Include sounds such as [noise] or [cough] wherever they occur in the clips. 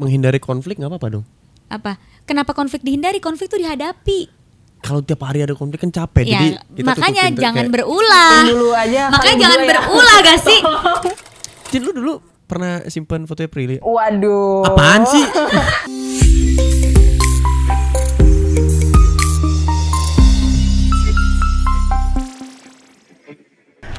menghindari konflik nggak apa-apa dong? Apa? Kenapa konflik dihindari? Konflik tuh dihadapi kalau tiap hari ada konflik kan capek. Ya, jadi kita makanya jangan kayak, berulah. Dulu aja. Makanya jangan ya. berulah gak sih? Jadi lu dulu pernah simpan fotonya Prilly? Waduh. Apaan sih? [laughs]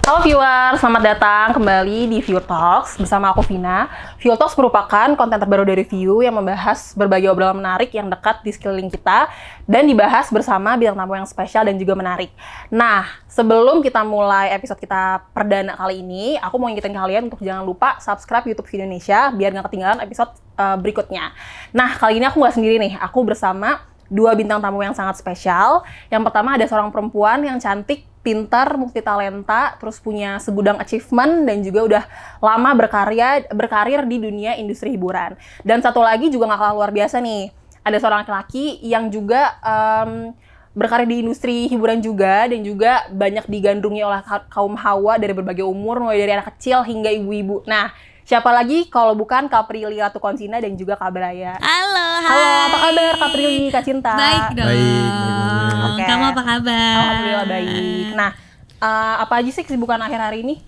Halo viewer, selamat datang kembali di View Talks bersama aku Vina. View Talks merupakan konten terbaru dari View yang membahas berbagai obrolan menarik yang dekat di sekeliling kita dan dibahas bersama bintang tamu yang spesial dan juga menarik. Nah, sebelum kita mulai episode kita perdana kali ini, aku mau ingetin kalian untuk jangan lupa subscribe YouTube Video Indonesia biar nggak ketinggalan episode uh, berikutnya. Nah, kali ini aku nggak sendiri nih, aku bersama dua bintang tamu yang sangat spesial. Yang pertama ada seorang perempuan yang cantik pintar, multi talenta, terus punya segudang achievement dan juga udah lama berkarya berkarir di dunia industri hiburan. Dan satu lagi juga nggak kalah luar biasa nih, ada seorang laki-laki yang juga um, berkarir di industri hiburan juga dan juga banyak digandrungi oleh kaum hawa dari berbagai umur mulai dari anak kecil hingga ibu-ibu. Nah, Siapa lagi kalau bukan Kaprili Ratu Konsina dan juga Kabraya. Halo, hai. Halo, apa kabar Kaprili, Kak Cinta? Baik dong. Baik, baik, baik. Okay. Kamu apa kabar? Alhamdulillah baik. Nah, uh, apa aja sih kesibukan akhir hari ini?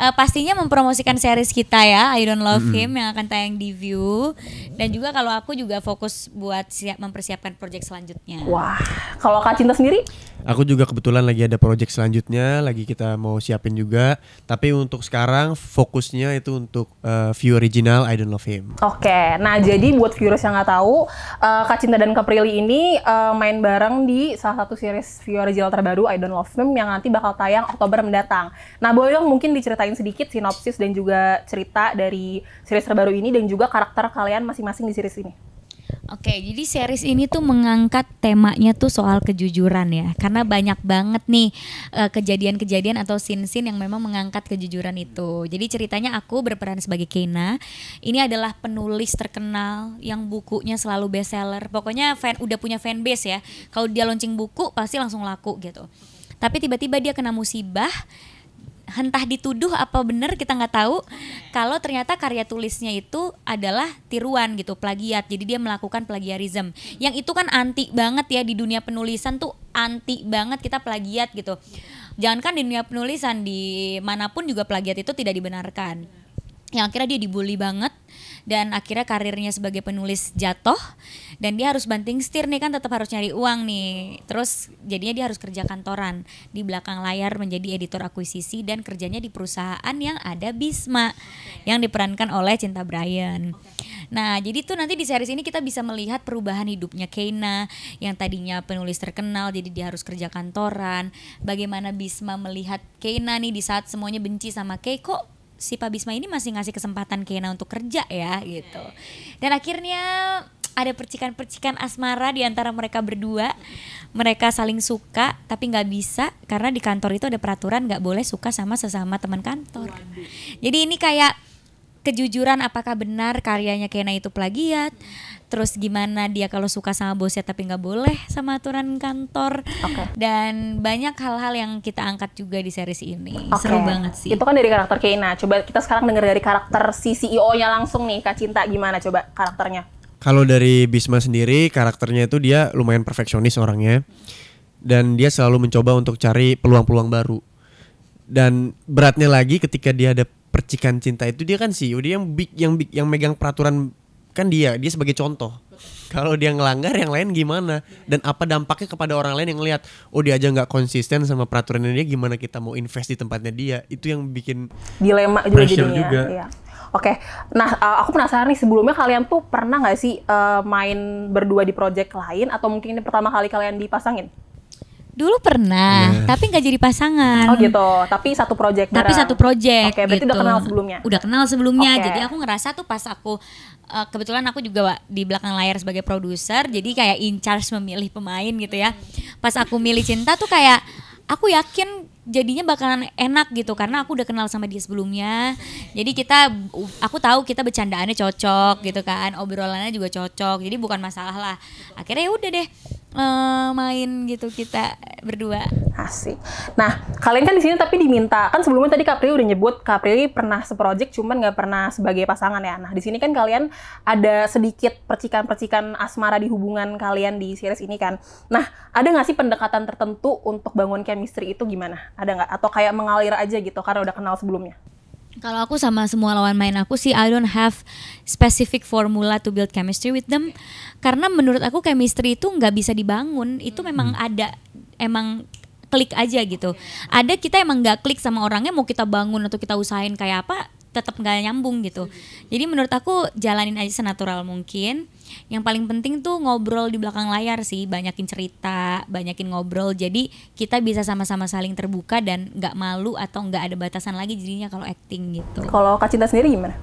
uh, pastinya mempromosikan series kita ya I Don't Love mm -hmm. Him yang akan tayang di View dan juga kalau aku juga fokus buat siap mempersiapkan proyek selanjutnya. Wah, kalau Kak Cinta sendiri? Aku juga kebetulan lagi ada proyek selanjutnya, lagi kita mau siapin juga. Tapi untuk sekarang fokusnya itu untuk uh, View original I Don't Love Him. Oke, okay. nah jadi buat viewers yang nggak tahu, uh, Kak Cinta dan Kak ini uh, main bareng di salah satu series View original terbaru I Don't Love Him yang nanti bakal tayang Oktober mendatang. Nah boleh dong mungkin diceritain ceritain sedikit sinopsis dan juga cerita dari series terbaru ini dan juga karakter kalian masing-masing di series ini. Oke, jadi series ini tuh mengangkat temanya tuh soal kejujuran ya. Karena banyak banget nih eh, kejadian-kejadian atau scene-scene yang memang mengangkat kejujuran itu. Jadi ceritanya aku berperan sebagai Kena. Ini adalah penulis terkenal yang bukunya selalu bestseller. Pokoknya fan udah punya fanbase ya. Kalau dia launching buku pasti langsung laku gitu. Tapi tiba-tiba dia kena musibah hentah dituduh apa benar kita nggak tahu iya. kalau ternyata karya tulisnya itu adalah tiruan gitu plagiat jadi dia melakukan plagiarism yang itu kan anti banget ya di dunia penulisan tuh anti banget kita plagiat gitu jangankan di dunia penulisan di manapun juga plagiat itu tidak dibenarkan yang akhirnya dia dibully banget dan akhirnya karirnya sebagai penulis jatuh dan dia harus banting setir nih kan tetap harus nyari uang nih terus jadinya dia harus kerja kantoran di belakang layar menjadi editor akuisisi dan kerjanya di perusahaan yang ada Bisma okay. yang diperankan oleh Cinta Brian okay. Nah, jadi tuh nanti di series ini kita bisa melihat perubahan hidupnya Keina yang tadinya penulis terkenal jadi dia harus kerja kantoran. Bagaimana Bisma melihat Keina nih di saat semuanya benci sama Keiko si Pak Bisma ini masih ngasih kesempatan Kena untuk kerja ya gitu. Dan akhirnya ada percikan-percikan asmara di antara mereka berdua. Mereka saling suka tapi nggak bisa karena di kantor itu ada peraturan nggak boleh suka sama sesama teman kantor. Jadi ini kayak kejujuran apakah benar karyanya Kena itu plagiat terus gimana dia kalau suka sama bosnya tapi nggak boleh sama aturan kantor okay. dan banyak hal-hal yang kita angkat juga di series ini okay. seru banget sih itu kan dari karakter Keina coba kita sekarang dengar dari karakter si CEO-nya langsung nih Kak Cinta gimana coba karakternya kalau dari Bisma sendiri karakternya itu dia lumayan perfeksionis orangnya dan dia selalu mencoba untuk cari peluang-peluang baru dan beratnya lagi ketika dia ada percikan cinta itu dia kan sih e dia yang big yang big yang megang peraturan kan dia dia sebagai contoh kalau dia ngelanggar yang lain gimana dan apa dampaknya kepada orang lain yang ngelihat oh dia aja nggak konsisten sama peraturannya dia gimana kita mau invest di tempatnya dia itu yang bikin dilema juga jadinya juga. Iya. Oke, nah eh, aku penasaran nih sebelumnya kalian tuh pernah nggak sih uh, main berdua di project lain atau mungkin ini pertama kali kalian dipasangin? Dulu pernah, yeah. tapi nggak jadi pasangan. Oh gitu. Tapi satu project. Tapi bareng. satu project. Oke, okay, berarti gitu. udah kenal sebelumnya. Udah kenal sebelumnya. Okay. Jadi aku ngerasa tuh pas aku uh, kebetulan aku juga di belakang layar sebagai produser, jadi kayak in charge memilih pemain gitu ya. Pas aku milih Cinta tuh kayak aku yakin jadinya bakalan enak gitu karena aku udah kenal sama dia sebelumnya. Jadi kita aku tahu kita bercandaannya cocok gitu kan, obrolannya juga cocok. Jadi bukan masalah lah. Akhirnya ya udah deh main gitu kita berdua. Asik. Nah, kalian kan di sini tapi diminta kan sebelumnya tadi Kapri udah nyebut Kapri pernah seproject cuman nggak pernah sebagai pasangan ya. Nah, di sini kan kalian ada sedikit percikan-percikan asmara di hubungan kalian di series ini kan. Nah, ada nggak sih pendekatan tertentu untuk bangun chemistry itu gimana? Ada nggak? Atau kayak mengalir aja gitu karena udah kenal sebelumnya? kalau aku sama semua lawan main aku sih I don't have specific formula to build chemistry with them karena menurut aku chemistry itu nggak bisa dibangun itu hmm. memang ada emang klik aja gitu ada kita emang nggak klik sama orangnya mau kita bangun atau kita usahain kayak apa tetap nggak nyambung gitu iya, iya, iya. jadi menurut aku jalanin aja senatural mungkin yang paling penting tuh ngobrol di belakang layar sih banyakin cerita banyakin ngobrol jadi kita bisa sama-sama saling terbuka dan nggak malu atau nggak ada batasan lagi jadinya kalau acting gitu kalau kak Cinta sendiri gimana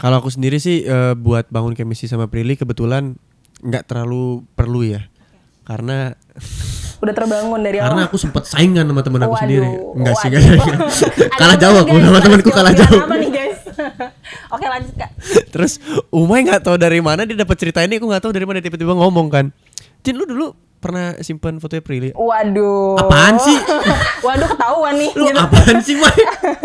kalau aku sendiri sih e, buat bangun chemistry sama Prilly kebetulan nggak terlalu perlu ya karena udah terbangun dari karena aku sempat saingan sama teman aku sendiri nggak sih kalah jauh aku sama temanku kalah jauh [laughs] Oke lanjut kak. Terus Umay nggak tahu dari mana dia dapat cerita ini, aku nggak tahu dari mana tiba-tiba ngomong kan. Jin lu dulu pernah simpan fotonya Prilly? Waduh. Apaan sih? [laughs] Waduh ketahuan nih. Lu apaan sih, Mai?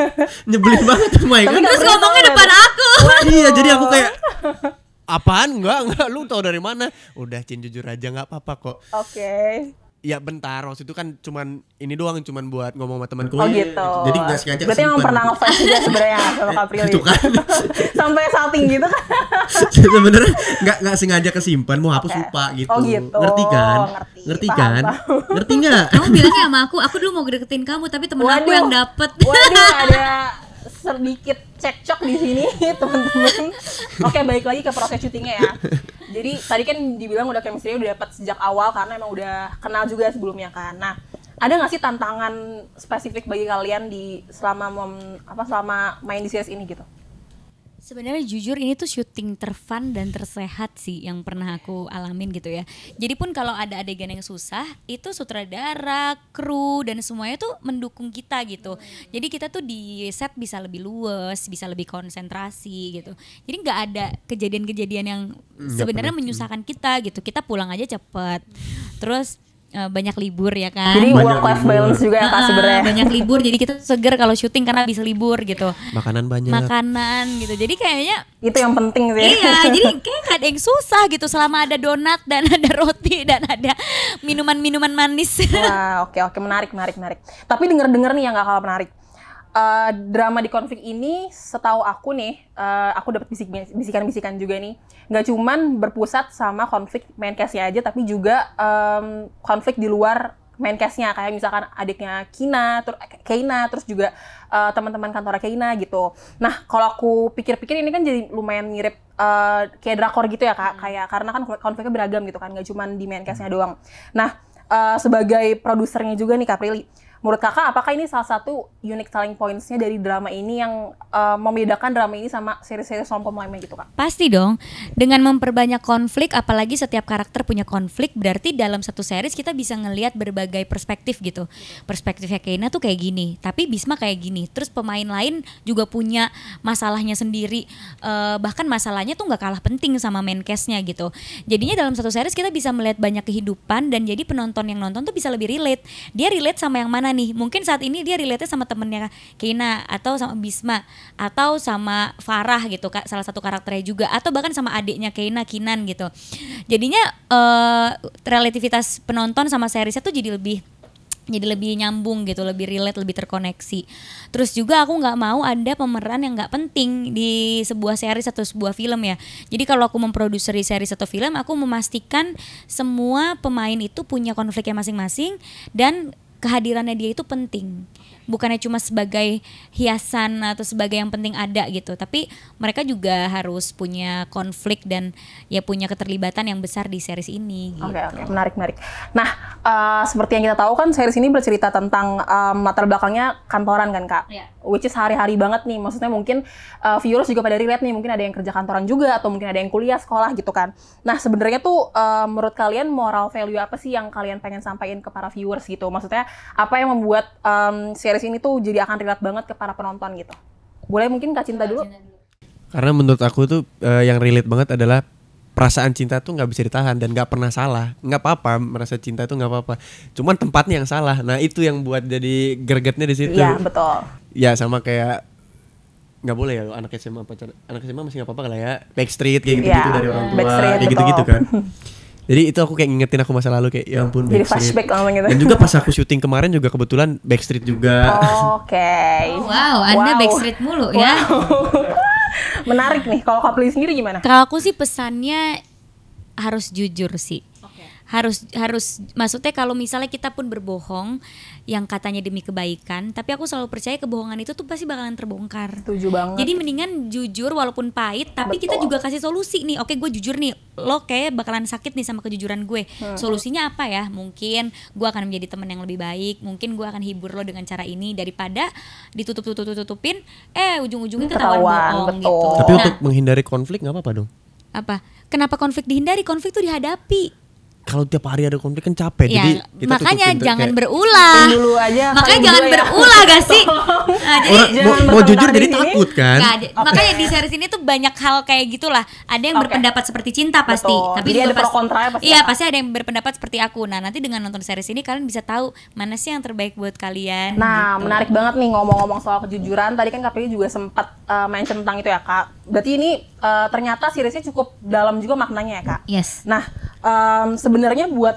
[laughs] Nyebelin banget, Mai. kan? Terus ngomongnya depan aku. Waduh. Iya, jadi aku kayak apaan enggak enggak lu tau dari mana udah cin jujur aja nggak apa-apa kok oke okay. Ya bentar waktu itu kan cuman ini doang cuman buat ngomong sama temanku. Oh gitu. Jadi nggak sengaja. Berarti emang pernah ngefans juga sebenarnya [laughs] sama Caprio. Eh, ya? Itu kan. [laughs] Sampai salting gitu kan. [laughs] sebenarnya nggak nggak sengaja kesimpan mau hapus lupa oh, gitu. Oh gitu. Ngerti kan? Ngerti, kan? Ngerti nggak? Kamu bilangnya sama aku, aku dulu mau deketin kamu tapi temen aku yang dapet. Waduh ada sedikit cekcok di sini [laughs] teman-teman. Oke balik lagi ke proses syutingnya ya. Jadi tadi kan dibilang udah chemistry udah dapat sejak awal karena emang udah kenal juga sebelumnya kan. Nah ada nggak sih tantangan spesifik bagi kalian di selama mem, apa selama main di series ini gitu? Sebenarnya jujur ini tuh syuting terfun dan tersehat sih yang pernah aku alamin gitu ya. Jadi pun kalau ada adegan yang susah, itu sutradara, kru dan semuanya tuh mendukung kita gitu. Jadi kita tuh di set bisa lebih luwes, bisa lebih konsentrasi gitu. Jadi nggak ada kejadian-kejadian yang sebenarnya menyusahkan kita gitu. Kita pulang aja cepet. Terus uh, banyak libur ya kan. Jadi banyak work life libur. juga ya uh, sebenarnya. Banyak libur jadi kita seger kalau syuting karena bisa libur gitu. Makanan banyak. Makanan gitu. Jadi kayaknya itu yang penting sih. Iya, [laughs] jadi kayak gak ada yang susah gitu selama ada donat dan [laughs] ada roti dan ada minuman-minuman manis. Wah, oke oke menarik menarik menarik. Tapi denger-denger nih yang gak kalah menarik Eh, drama di konflik ini setahu aku nih, uh, aku dapat bisikan-bisikan juga nih, nggak cuman berpusat sama konflik main case-nya aja, tapi juga um, konflik di luar main case-nya kayak misalkan adiknya Kina, ter Keina, terus juga uh, teman-teman kantor Kina gitu. Nah, kalau aku pikir-pikir ini kan jadi lumayan mirip uh, kayak drakor gitu ya kak, hmm. kayak karena kan konfliknya beragam gitu kan, nggak cuman di main case-nya doang. Nah, uh, sebagai produsernya juga nih Kak Prilly, Menurut kakak, apakah ini salah satu unique selling pointsnya dari drama ini yang uh, membedakan drama ini sama seri-seri sompom lainnya gitu kak? Pasti dong. Dengan memperbanyak konflik, apalagi setiap karakter punya konflik, berarti dalam satu series kita bisa ngelihat berbagai perspektif gitu. Perspektifnya Kena tuh kayak gini, tapi Bisma kayak gini. Terus pemain lain juga punya masalahnya sendiri. Uh, bahkan masalahnya tuh nggak kalah penting sama main case-nya gitu. Jadinya dalam satu series kita bisa melihat banyak kehidupan dan jadi penonton yang nonton tuh bisa lebih relate. Dia relate sama yang mana nih mungkin saat ini dia relate sama temennya Kina atau sama Bisma atau sama Farah gitu kak salah satu karakternya juga atau bahkan sama adiknya Kina Kinan gitu jadinya uh, relativitas penonton sama seriesnya tuh jadi lebih jadi lebih nyambung gitu, lebih relate, lebih terkoneksi. Terus juga aku nggak mau ada pemeran yang nggak penting di sebuah seri atau sebuah film ya. Jadi kalau aku memproduksi seri atau film, aku memastikan semua pemain itu punya konfliknya masing-masing dan kehadirannya dia itu penting bukannya cuma sebagai hiasan atau sebagai yang penting ada gitu tapi mereka juga harus punya konflik dan ya punya keterlibatan yang besar di series ini oke gitu. oke okay. menarik menarik nah uh, seperti yang kita tahu kan series ini bercerita tentang um, eh, latar belakangnya kantoran kan kak yeah. which is hari-hari banget nih maksudnya mungkin uh, viewers juga pada relate nih mungkin ada yang kerja kantoran juga atau mungkin ada yang kuliah sekolah gitu kan nah sebenarnya tuh uh, menurut kalian moral value apa sih yang kalian pengen sampaikan ke para viewers gitu maksudnya apa yang membuat um, series series ini tuh jadi akan relate banget ke para penonton gitu. Boleh mungkin Kak Cinta iya, dulu? Karena menurut aku tuh uh, yang relate banget adalah perasaan cinta tuh nggak bisa ditahan dan nggak pernah salah nggak apa-apa merasa cinta tuh nggak apa-apa cuman tempatnya yang salah nah itu yang buat jadi gregetnya di situ Iya betul ya sama kayak nggak boleh ya anak SMA pacar anak SMA masih nggak apa-apa lah ya backstreet kayak gitu-gitu ya, dari orang tua kayak gitu-gitu kan [laughs] Jadi itu aku kayak ngingetin aku masa lalu kayak ya ampun Jadi Backstreet. flashback lama gitu. Dan juga pas aku syuting kemarin juga kebetulan Backstreet juga. Oke. Okay. Oh, wow, Anda wow. Backstreet mulu ya. wow. ya. [laughs] Menarik nih. Kalau Kapli sendiri gimana? Kalau aku sih pesannya harus jujur sih harus harus maksudnya kalau misalnya kita pun berbohong yang katanya demi kebaikan tapi aku selalu percaya kebohongan itu tuh pasti bakalan terbongkar setuju banget jadi mendingan jujur walaupun pahit tapi Betul. kita juga kasih solusi nih oke gue jujur nih lo kayak bakalan sakit nih sama kejujuran gue hmm. solusinya apa ya mungkin gue akan menjadi teman yang lebih baik mungkin gue akan hibur lo dengan cara ini daripada ditutup tutup tutupin eh ujung-ujungnya ketahuan, ketahuan bohong gitu. betul. gitu tapi nah, untuk menghindari konflik nggak apa-apa dong apa kenapa konflik dihindari konflik tuh dihadapi kalau tiap hari ada konflik kan capek. Ya, jadi kita makanya jangan kayak, berulah. Makanya jangan ya. berulah gak sih? [laughs] Nah, jadi Orang, mau, mau jujur jadi takut kan? Gak, okay. Makanya di series ini tuh banyak hal kayak gitulah. Ada yang okay. berpendapat seperti cinta pasti, Betul. tapi jadi juga ada pas kontra ya, pasti. Iya, pasti ada yang berpendapat seperti aku. Nah, nanti dengan nonton series ini kalian bisa tahu mana sih yang terbaik buat kalian. Nah, gitu. menarik banget nih ngomong-ngomong soal kejujuran. Tadi kan KPI juga sempat uh, eh, mention tentang itu ya, Kak berarti ini uh, ternyata seriesnya cukup dalam juga maknanya ya kak. Yes. Nah um, sebenarnya buat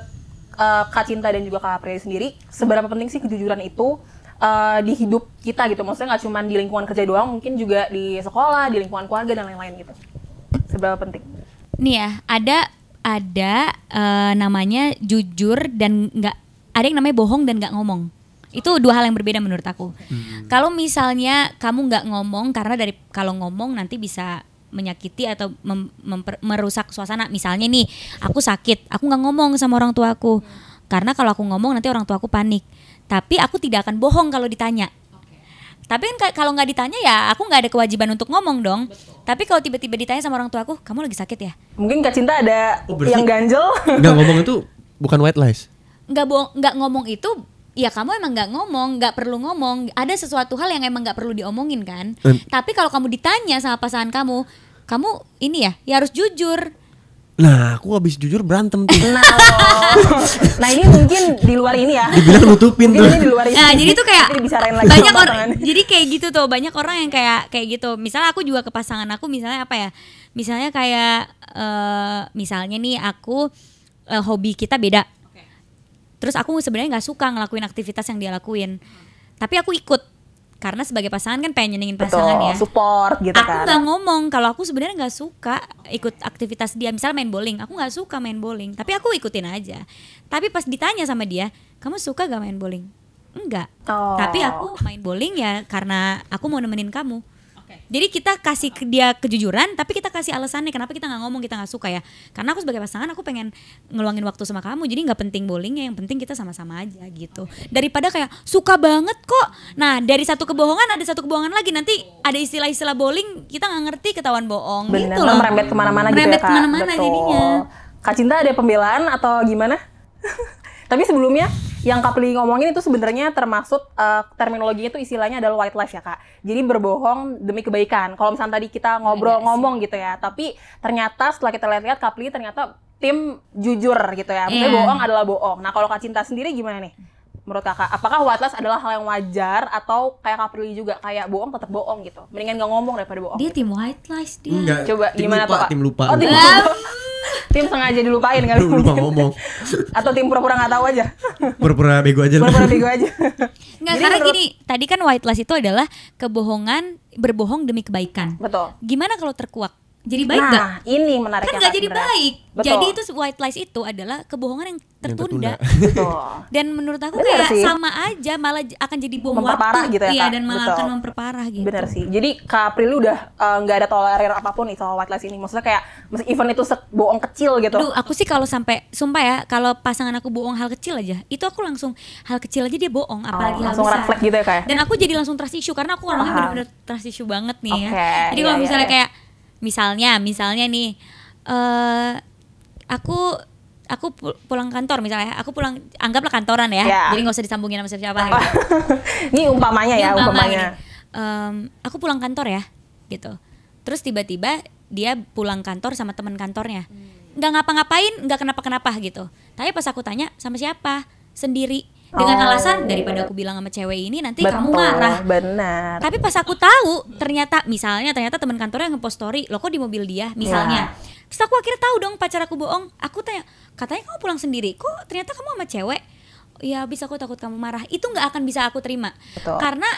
uh, kak Cinta dan juga kak April sendiri seberapa penting sih kejujuran itu uh, di hidup kita gitu? Maksudnya nggak cuma di lingkungan kerja doang, mungkin juga di sekolah, di lingkungan keluarga dan lain-lain gitu. Seberapa penting? Nih ya ada ada uh, namanya jujur dan nggak ada yang namanya bohong dan nggak ngomong. Itu dua hal yang berbeda menurut aku. Hmm. Kalau misalnya kamu nggak ngomong karena dari kalau ngomong nanti bisa menyakiti atau mem memper merusak suasana. Misalnya nih, aku sakit, aku nggak ngomong sama orang tuaku Karena kalau aku ngomong nanti orang tuaku panik. Tapi aku tidak akan bohong kalau ditanya. Tapi kan kalau nggak ditanya ya aku nggak ada kewajiban untuk ngomong dong. Betul. Tapi kalau tiba-tiba ditanya sama orang tuaku, kamu lagi sakit ya? Mungkin Kak Cinta ada oh, yang ganjel. Nggak ngomong itu bukan white lies. Nggak bohong, nggak ngomong itu ya kamu emang nggak ngomong nggak perlu ngomong ada sesuatu hal yang emang nggak perlu diomongin kan hmm. tapi kalau kamu ditanya sama pasangan kamu kamu ini ya ya harus jujur Nah, aku habis jujur berantem tuh. Nah, oh. nah ini mungkin di luar ini ya. Dibilang nutupin tuh. di luar ini. Nah, jadi itu kayak banyak orang. Jadi kayak gitu tuh, banyak orang yang kayak kayak gitu. Misalnya aku juga ke pasangan aku misalnya apa ya? Misalnya kayak uh, misalnya nih aku uh, hobi kita beda terus aku sebenarnya nggak suka ngelakuin aktivitas yang dia lakuin tapi aku ikut karena sebagai pasangan kan pengen nyenengin pasangan Betul, ya support gitu aku kan aku nggak ngomong kalau aku sebenarnya nggak suka ikut aktivitas dia misal main bowling aku nggak suka main bowling tapi aku ikutin aja tapi pas ditanya sama dia kamu suka gak main bowling enggak oh. tapi aku main bowling ya karena aku mau nemenin kamu jadi kita kasih ke dia kejujuran, tapi kita kasih alasannya kenapa kita nggak ngomong kita nggak suka ya. Karena aku sebagai pasangan aku pengen ngeluangin waktu sama kamu, jadi nggak penting bowlingnya, yang penting kita sama-sama aja gitu. Daripada kayak suka banget kok. Nah dari satu kebohongan ada satu kebohongan lagi nanti ada istilah-istilah bowling kita nggak ngerti ketahuan bohong. Benar. gitu loh. merembet kemana-mana gitu ya kak. Merembet kemana-mana jadinya. Kak Cinta ada pembelaan atau gimana? [laughs] Tapi sebelumnya yang Kapli ngomongin itu sebenarnya termasuk uh, terminologinya itu istilahnya adalah white lies ya kak. Jadi berbohong demi kebaikan. Kalau misalnya tadi kita iya, ngobrol ngomong iya gitu ya, tapi ternyata setelah kita lihat-lihat Kapli ternyata tim jujur gitu ya. Maksudnya yeah. bohong adalah bohong. Nah kalau kak Cinta sendiri gimana nih? Menurut kakak, apakah white lies adalah hal yang wajar atau kayak Kapli juga kayak bohong tetap bohong gitu? Mendingan gak ngomong daripada bohong. Dia gitu. tim white lies dia. Enggak, Coba tim gimana lupa, tuh Tim lupa. Oh, tim lupa. [laughs] tim sengaja dilupain kali. Lu lupa ngomong. Atau tim pura-pura nggak tahu aja. Pura-pura bego aja. Pura-pura bego aja. Nggak karena menurut... gini, tadi kan white lies itu adalah kebohongan berbohong demi kebaikan. Betul. Gimana kalau terkuak? jadi baik nah, gak? ini menarik kan ya, gak jadi bener. baik Betul. jadi itu white lies itu adalah kebohongan yang tertunda, yang tertunda. [laughs] dan menurut aku bener kayak sih. sama aja malah akan jadi bom memperparah waktu gitu ya, iya dan malah Betul. akan memperparah gitu bener sih jadi Kapril udah eh, nggak uh, ada tolerir apapun nih soal white lies ini maksudnya kayak event itu bohong kecil gitu Duh, aku sih kalau sampai sumpah ya kalau pasangan aku bohong hal kecil aja itu aku langsung hal kecil aja dia bohong oh, apalagi oh, hal besar gitu ya, kayak. Ya? dan aku jadi langsung trust issue karena aku orangnya bener-bener trust issue banget nih okay, ya jadi kalau iya, misalnya iya. iya. kayak misalnya misalnya nih uh, aku aku pulang kantor misalnya ya, aku pulang anggaplah kantoran ya yeah. jadi nggak usah disambungin sama siapa-siapa gitu. [laughs] ini umpamanya ya umpamanya, umpamanya um, aku pulang kantor ya gitu terus tiba-tiba dia pulang kantor sama teman kantornya hmm. nggak ngapa-ngapain nggak kenapa-kenapa gitu tapi pas aku tanya sama siapa sendiri dengan oh. alasan daripada aku bilang sama cewek ini nanti Betul, kamu marah. Benar. Tapi pas aku tahu ternyata misalnya ternyata teman kantornya ngepost story, "Lo kok di mobil dia?" Iya. misalnya. Yeah. Terus aku akhirnya tahu dong pacar aku bohong. Aku tanya, "Katanya kamu pulang sendiri. Kok ternyata kamu sama cewek?" Ya, bisa aku takut kamu marah. Itu nggak akan bisa aku terima. Betul. Karena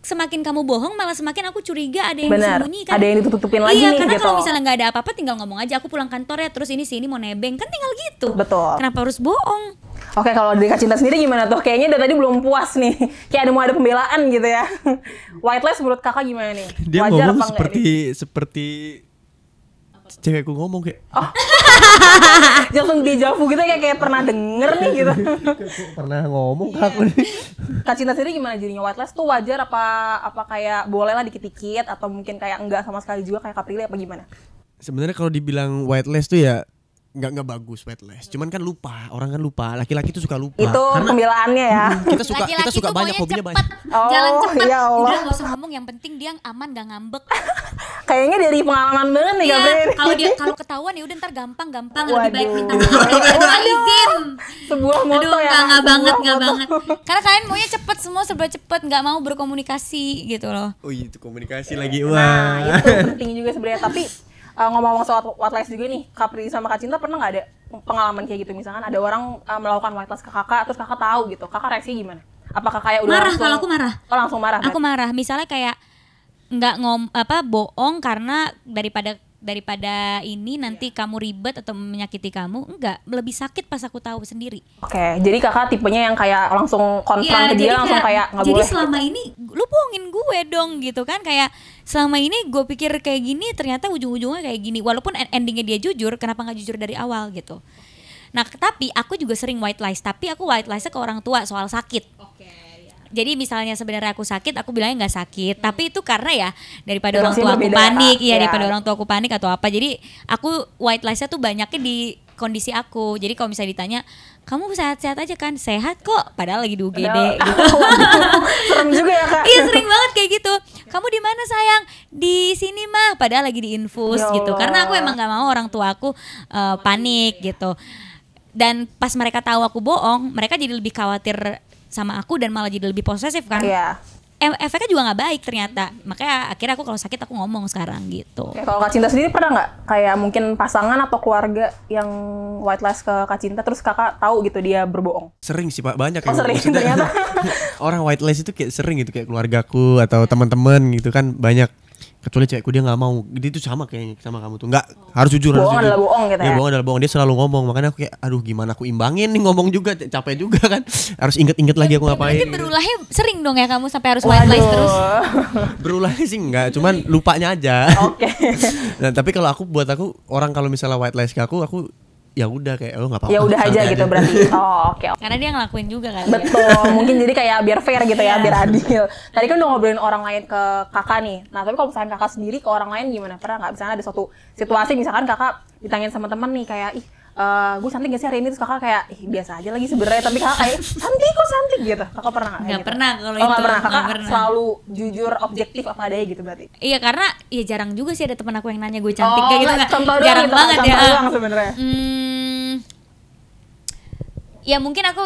semakin kamu bohong malah semakin aku curiga ada yang Bener. kan? ada yang ditutupin tutupin lagi iya, nih karena gitu. kalau misalnya nggak ada apa-apa tinggal ngomong aja aku pulang kantor ya terus ini sini mau nebeng kan tinggal gitu betul kenapa harus bohong oke kalau dari Cinta sendiri gimana tuh kayaknya dari tadi belum puas nih [laughs] kayak ada mau ada pembelaan gitu ya [laughs] White lies menurut kakak gimana nih dia Wajar ngomong seperti seperti cewekku ngomong kayak oh. [laughs] langsung di jauh gitu kayak kayak pernah denger nih gitu [laughs] pernah ngomong yeah. aku nih kak Cinta sendiri gimana jadinya whitelist tuh wajar apa apa kayak boleh lah dikit-dikit atau mungkin kayak enggak sama sekali juga kayak kaprili apa gimana sebenarnya kalau dibilang whitelist tuh ya nggak nggak bagus wireless Cuman kan lupa, orang kan lupa. Laki-laki tuh suka lupa. Itu Karena pembelaannya ya. Hmm, kita suka Laki-laki kita suka banyak hobinya cepet. banyak. Oh, Jalan cepat. Ya Allah. Udah gak usah ngomong yang penting dia aman gak ngambek kayaknya dari pengalaman banget nih yeah, iya, Kalau dia kalau ketahuan ya udah ntar gampang-gampang lebih baik [laughs] minta maaf izin. Sebuah moto Aduh, ya. Enggak banget, enggak banget. Karena kalian maunya cepet semua serba cepet, nggak mau berkomunikasi gitu loh. Oh, itu komunikasi nah, lagi. Wah. Nah, itu penting juga sebenarnya, tapi eh, ngomong-ngomong uh, soal whitelist juga nih, Kapri sama Kak Cinta pernah nggak ada pengalaman kayak gitu misalkan ada orang uh, melakukan whitelist ke kakak terus kakak tahu gitu, kakak reaksi gimana? Apakah kayak udah marah langsung, kalau aku marah? Oh langsung marah. Aku marah. Misalnya kayak nggak ngom apa bohong karena daripada daripada ini nanti yeah. kamu ribet atau menyakiti kamu enggak lebih sakit pas aku tahu sendiri oke okay, jadi kakak tipenya yang kayak langsung konfront yeah, ke dia langsung kayak nggak boleh jadi selama gitu. ini lu bohongin gue dong gitu kan kayak selama ini gue pikir kayak gini ternyata ujung-ujungnya kayak gini walaupun endingnya dia jujur kenapa nggak jujur dari awal gitu nah tapi aku juga sering white lies tapi aku white lies ke orang tua soal sakit okay jadi misalnya sebenarnya aku sakit aku bilangnya nggak sakit hmm. tapi itu karena ya daripada Terus orang tua aku panik ya. iya ya daripada orang tua aku panik atau apa jadi aku white lies-nya tuh banyaknya di kondisi aku jadi kalau misalnya ditanya kamu sehat-sehat aja kan sehat kok padahal lagi di UGD gitu [laughs] serem juga ya kak iya sering banget kayak gitu kamu di mana sayang di sini mah padahal lagi di infus ya gitu karena aku emang nggak mau orang tua aku uh, panik iya. gitu dan pas mereka tahu aku bohong mereka jadi lebih khawatir sama aku dan malah jadi lebih posesif kan yeah. Iya. efeknya juga nggak baik ternyata makanya akhirnya aku kalau sakit aku ngomong sekarang gitu Oke, kalau kak Cinta sendiri pernah nggak kayak mungkin pasangan atau keluarga yang white lies ke kak Cinta terus kakak tahu gitu dia berbohong sering sih pak banyak oh, sering ternyata [laughs] orang white lies itu kayak sering gitu kayak keluargaku atau teman-teman gitu kan banyak kecuali cewekku dia nggak mau dia itu sama kayak sama kamu tuh nggak harus jujur bohong harus jujur. adalah bohong gitu ya, ya bohong adalah bohong dia selalu ngomong makanya aku kayak aduh gimana aku imbangin nih ngomong juga capek juga kan harus inget-inget lagi aku ngapain berarti berulahnya sering dong ya kamu sampai harus white lies terus [laughs] [laughs] Berulah sih nggak cuman lupanya aja oke okay. [laughs] nah tapi kalau aku buat aku orang kalau misalnya white lies ke aku aku ya udah kayak lo oh, nggak apa-apa ya udah aja gitu aja. berarti [laughs] oh oke okay, karena dia ngelakuin juga kan betul mungkin jadi kayak biar fair gitu ya iya. biar adil tadi kan udah ngobrolin orang lain ke kakak nih nah tapi kalau misalkan kakak sendiri ke orang lain gimana pernah nggak misalnya ada suatu situasi misalkan kakak ditanyain sama temen nih kayak ih Uh, gue cantik gak sih hari ini terus kakak kayak biasa aja lagi sebenarnya tapi kakak kayak cantik kok cantik gitu kakak pernah nggak nggak gitu? pernah kalau oh, itu gak pernah kakak pernah. selalu jujur objektif apa adanya gitu berarti iya karena ya jarang juga sih ada teman aku yang nanya gue cantik oh, kayak gitu nggak jarang gitu, banget ya ya sebenarnya hmm, ya mungkin aku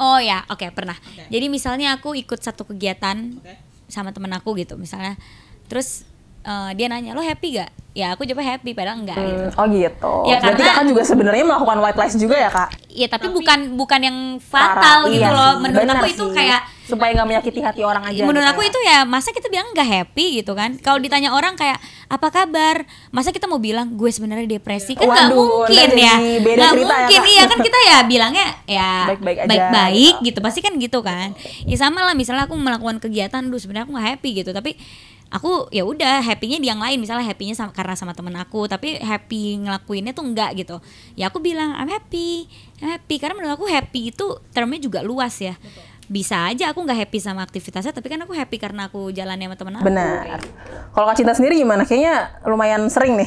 oh ya oke okay, pernah okay. jadi misalnya aku ikut satu kegiatan okay. sama temen aku gitu misalnya terus uh, dia nanya lo happy gak? Ya aku jawab happy padahal enggak hmm, gitu. Oh gitu. Ya, Berarti karena, kakak juga sebenarnya melakukan white lies juga ya kak? Iya tapi, tapi bukan bukan yang fatal parah, gitu iya loh. menurut aku sih. itu kayak supaya nggak menyakiti hati orang aja. Menurut gitu aku ya. itu ya masa kita bilang nggak happy gitu kan? Kalau ditanya orang kayak apa kabar? Masa kita mau bilang gue sebenarnya depresi kan nggak mungkin ya? Nggak ya, mungkin ya, iya kan kita ya bilangnya ya baik-baik aja, baik-baik gitu. gitu pasti kan gitu kan? Ya sama lah misalnya aku melakukan kegiatan dulu sebenarnya aku nggak happy gitu tapi aku ya udah happynya di yang lain misalnya happynya sama, karena sama temen aku tapi happy ngelakuinnya tuh enggak gitu ya aku bilang I'm happy I'm happy karena menurut aku happy itu termnya juga luas ya Betul bisa aja aku nggak happy sama aktivitasnya tapi kan aku happy karena aku jalan sama temen aku benar kalau kak Cinta sendiri gimana kayaknya lumayan sering nih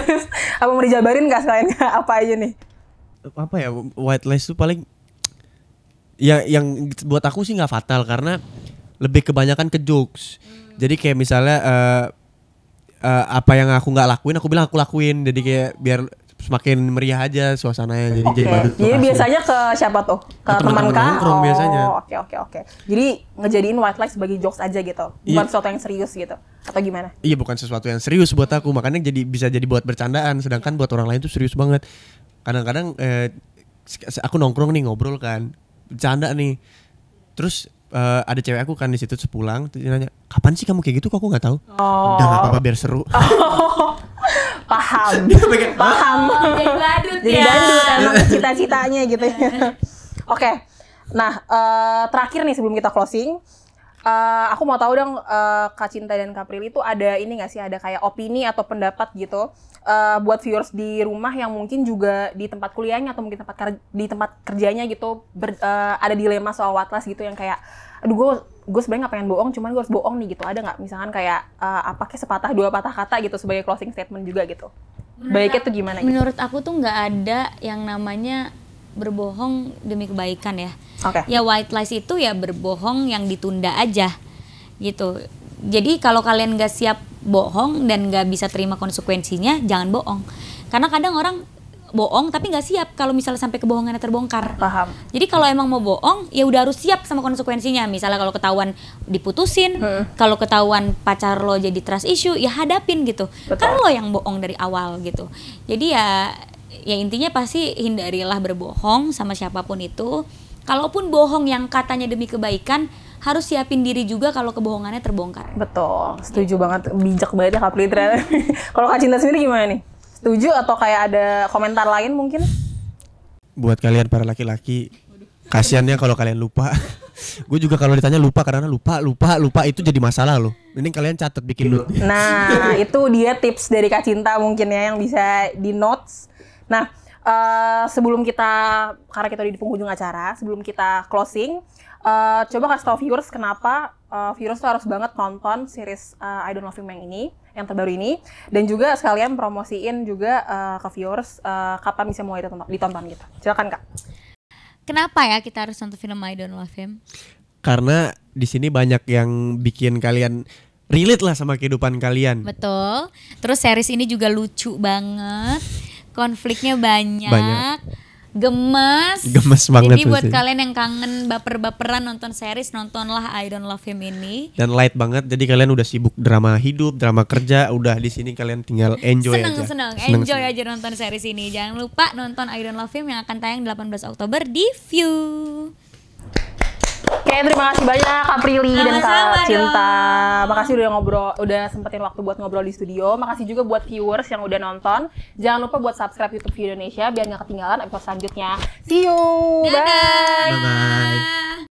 [laughs] apa mau dijabarin nggak selain [laughs] apa aja nih apa ya white lies tuh paling ya yang buat aku sih nggak fatal karena lebih kebanyakan ke jokes jadi kayak misalnya uh, uh, apa yang aku nggak lakuin aku bilang aku lakuin. Jadi kayak biar semakin meriah aja suasananya jadi okay. jadi badut jadi biasanya ke siapa tuh ke, ke teman kah oh oke okay, oke okay, oke okay. jadi ngejadiin white light sebagai jokes aja gitu iya. bukan yeah. sesuatu yang serius gitu atau gimana iya bukan sesuatu yang serius buat aku makanya jadi bisa jadi buat bercandaan sedangkan buat orang lain tuh serius banget kadang-kadang eh, aku nongkrong nih ngobrol kan bercanda nih terus uh, ada cewek aku kan di situ sepulang terus nanya kapan sih kamu kayak gitu kok aku nggak tahu oh. udah nggak apa-apa biar seru oh. [laughs] paham [laughs] dia pengen, paham jadi badut jadi ya. badut [laughs] cita-citanya gitu ya oke okay. nah uh, terakhir nih sebelum kita closing Eh, aku mau tahu dong uh, Kak Cinta dan kak prilly itu ada ini nggak sih ada kayak opini atau pendapat gitu uh, buat viewers di rumah yang mungkin juga di tempat kuliahnya atau mungkin tempat ker di tempat kerjanya gitu ber, uh, ada dilema soal watlas gitu yang kayak aduh gue gue sebenarnya pengen bohong cuman gue harus bohong nih gitu ada nggak misalkan kayak uh, apa kayak sepatah dua patah kata gitu sebagai closing statement juga gitu baiknya tuh gimana gitu? menurut aku tuh nggak ada yang namanya berbohong demi kebaikan ya. Okay. Ya white lies itu ya berbohong yang ditunda aja gitu. Jadi kalau kalian gak siap bohong dan gak bisa terima konsekuensinya, jangan bohong. Karena kadang orang bohong tapi gak siap kalau misalnya sampai kebohongannya terbongkar. Paham. Jadi kalau emang mau bohong ya udah harus siap sama konsekuensinya. Misalnya kalau ketahuan diputusin, hmm. kalau ketahuan pacar lo jadi trust issue ya hadapin gitu. Betul. Kan lo yang bohong dari awal gitu. Jadi ya ya intinya pasti hindarilah berbohong sama siapapun itu kalaupun bohong yang katanya demi kebaikan harus siapin diri juga kalau kebohongannya terbongkar betul setuju gitu. banget bijak banget ya Kapli [laughs] kalau Kak Cinta sendiri gimana nih setuju atau kayak ada komentar lain mungkin buat kalian para laki-laki kasiannya kalau kalian lupa [laughs] gue juga kalau ditanya lupa karena lupa lupa lupa itu jadi masalah loh Ini kalian catat bikin dulu nah [laughs] itu dia tips dari kak Cinta mungkin ya yang bisa di notes Nah, uh, sebelum kita karena kita udah di penghujung acara, sebelum kita closing, uh, coba kasih tau viewers kenapa uh, viewers tuh harus banget nonton series uh, I Don't Love You Man ini yang terbaru ini dan juga sekalian promosiin juga uh, ke viewers uh, kapan bisa mulai ditonton, ditonton gitu. Silakan Kak. Kenapa ya kita harus nonton film I Don't Love Him? Karena di sini banyak yang bikin kalian relate lah sama kehidupan kalian. Betul. Terus series ini juga lucu banget konfliknya banyak, banyak. Gemas gemes banget jadi buat sih. kalian yang kangen baper-baperan nonton series nontonlah I Don't Love Him ini dan light banget jadi kalian udah sibuk drama hidup drama kerja udah di sini kalian tinggal enjoy seneng, aja seneng seneng enjoy seneng. aja nonton series ini jangan lupa nonton I Don't Love Him yang akan tayang 18 Oktober di View Oke, terima kasih banyak Kak Sama dan Kak Cinta. Dong. Makasih udah ngobrol, udah sempetin waktu buat ngobrol di studio. Makasih juga buat viewers yang udah nonton. Jangan lupa buat subscribe YouTube Video Indonesia biar nggak ketinggalan episode selanjutnya. See you. Bye. Bye. -bye.